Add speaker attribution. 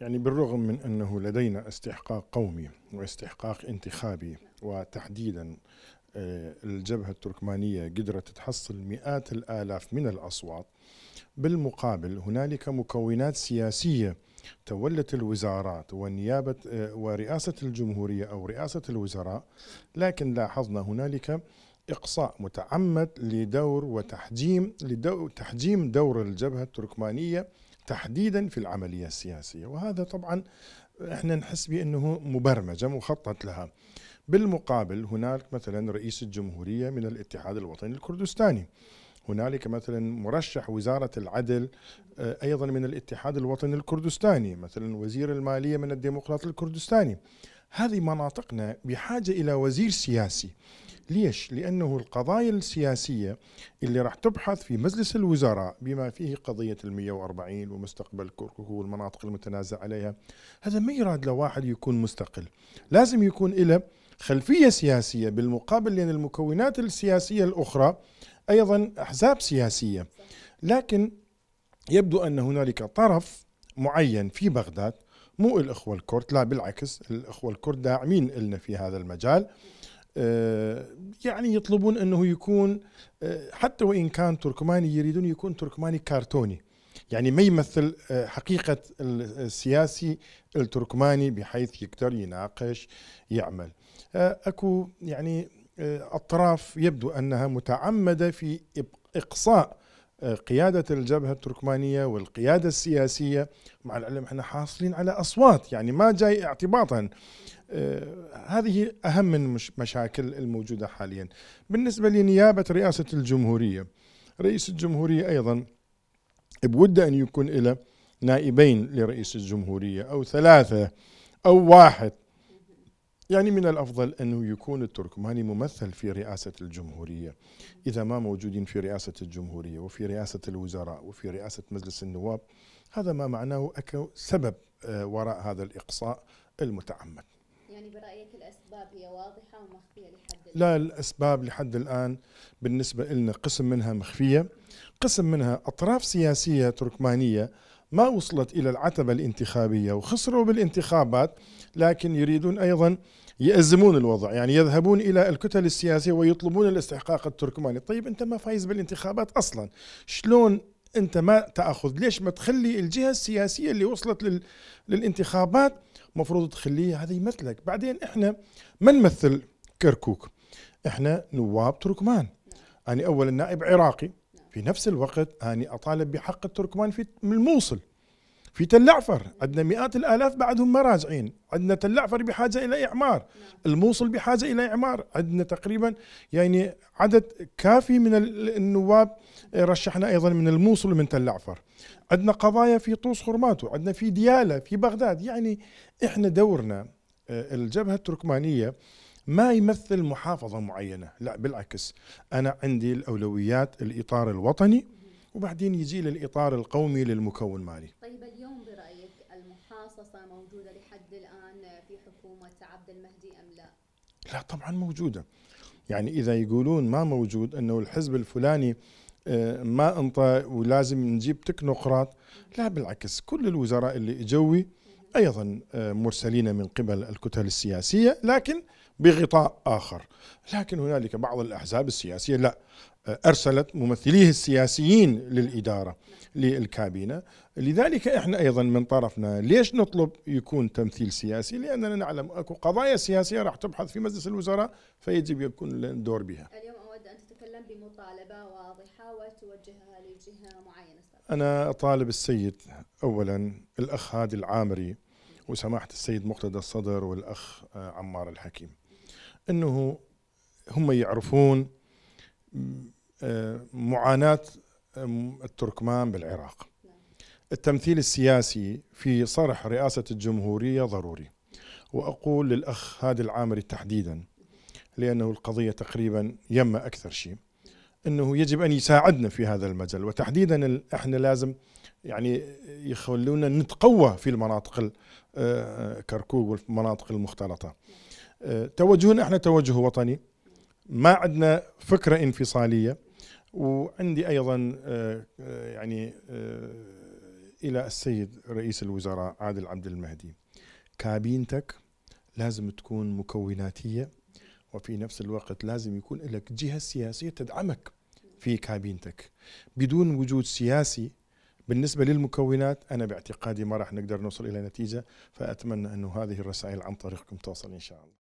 Speaker 1: يعني بالرغم من انه لدينا استحقاق قومي واستحقاق انتخابي وتحديدا آه، الجبهه التركمانيه قدرت تحصل مئات الالاف من الاصوات بالمقابل هنالك مكونات سياسيه تولت الوزارات ونيابه آه، ورئاسه الجمهوريه او رئاسه الوزراء لكن لاحظنا هنالك إقصاء متعمد لدور وتحجيم لدو تحجيم دور الجبهة التركمانية تحديدا في العملية السياسية وهذا طبعا احنا نحس بأنه مبرمجة مخطط لها بالمقابل هناك مثلا رئيس الجمهورية من الاتحاد الوطني الكردستاني هنالك مثلا مرشح وزارة العدل آه، أيضا من الاتحاد الوطني الكردستاني مثلا وزير المالية من الديمقراط الكردستاني هذه مناطقنا بحاجة إلى وزير سياسي ليش؟ لأنه القضايا السياسية اللي راح تبحث في مجلس الوزراء بما فيه قضية ال 140 ومستقبل كركوك والمناطق المتنازع عليها هذا ما يراد لواحد يكون مستقل لازم يكون له خلفية سياسية بالمقابل لأن المكونات السياسية الأخرى أيضا أحزاب سياسية لكن يبدو أن هنالك طرف معين في بغداد مو الإخوة الكرد لا بالعكس الإخوة الكرد داعمين لنا في هذا المجال آه، يعني يطلبون انه يكون آه، حتى وان كان تركماني يريدون يكون تركماني كرتوني يعني ما يمثل آه، حقيقه السياسي التركماني بحيث يقدر يناقش يعمل اكو يعني اطراف يبدو انها متعمده في اقصاء قيادة الجبهة التركمانية والقيادة السياسية مع العلم احنا حاصلين على أصوات يعني ما جاي اعتباطا آه، هذه أهم من مشاكل الموجودة حاليا بالنسبة لنيابة رئاسة الجمهورية رئيس الجمهورية أيضا بود أن يكون له نائبين لرئيس الجمهورية أو ثلاثة أو واحد يعني من الأفضل أنه يكون التركماني ممثل في رئاسة الجمهورية إذا ما موجودين في رئاسة الجمهورية وفي رئاسة الوزراء وفي رئاسة مجلس النواب هذا ما معناه أكو سبب آه، وراء هذا الإقصاء المتعمد يعني برأيك الأسباب هي واضحة ومخفية لحد الآن؟ لا الأسباب لحد الآن بالنسبة لنا قسم منها مخفية قسم منها أطراف سياسية تركمانية ما وصلت إلى العتبة الانتخابية وخسروا بالانتخابات لكن يريدون أيضا يأزمون الوضع يعني يذهبون إلى الكتل السياسية ويطلبون الاستحقاق التركماني طيب أنت ما فايز بالانتخابات أصلا شلون أنت ما تأخذ ليش ما تخلي الجهة السياسية اللي وصلت لل... للانتخابات مفروض تخليها هذه يمثلك بعدين إحنا ما نمثل كركوك إحنا نواب تركمان يعني أولا نائب عراقي في نفس الوقت اني أطالب بحق التركمان في الموصل في تلعفر عندنا مئات الالاف بعدهم ما راجعين عندنا تلعفر بحاجه الى اعمار نعم. الموصل بحاجه الى اعمار عندنا تقريبا يعني عدد كافي من النواب آه، رشحنا ايضا من الموصل ومن تلعفر عندنا قضايا في طوس خرماتو عندنا في دياله في بغداد يعني احنا دورنا آه، الجبهه التركمانيه ما يمثل محافظة معينة لا بالعكس أنا عندي الأولويات الإطار الوطني وبعدين يجي للإطار القومي للمكون مالي طيب اليوم برأيك المحاصصة موجودة لحد الآن في حكومة عبد المهدي أم لا؟ لا طبعا موجودة يعني إذا يقولون ما موجود أنه الحزب الفلاني آه، ما انطى ولازم نجيب تكنوقراط لا بالعكس كل الوزراء اللي اجوي ايضا آه، مرسلين من قبل الكتل السياسيه لكن بغطاء آخر لكن هنالك بعض الأحزاب السياسية لا أرسلت ممثليه السياسيين للإدارة للكابينة لذلك إحنا أيضا من طرفنا ليش نطلب يكون تمثيل سياسي لأننا نعلم أكو قضايا سياسية راح تبحث في مجلس الوزراء فيجب يكون لنا دور بها اليوم أود أن تتكلم بمطالبة واضحة وتوجهها لجهة معينة أنا أطالب السيد أولا الأخ هادي العامري وسماحة السيد مقتدى الصدر والأخ عمار الحكيم انه هم يعرفون آه، معاناه آه، التركمان بالعراق التمثيل السياسي في صرح رئاسه الجمهوريه ضروري واقول للاخ هادي العامري تحديدا لانه القضيه تقريبا يم اكثر شيء انه يجب ان يساعدنا في هذا المجال وتحديدا احنا لازم يعني يخلونا نتقوى في المناطق آه، كركوك والمناطق المختلطه توجهنا احنا توجه وطني ما عندنا فكره انفصاليه وعندي ايضا آه، يعني آه، الى السيد رئيس الوزراء عادل عبد المهدي كابينتك لازم تكون مكوناتيه وفي نفس الوقت لازم يكون لك جهه سياسيه تدعمك في كابينتك بدون وجود سياسي بالنسبة للمكونات أنا باعتقادي ما راح نقدر نوصل إلى نتيجة فأتمنى أنه هذه الرسائل عن طريقكم توصل إن شاء الله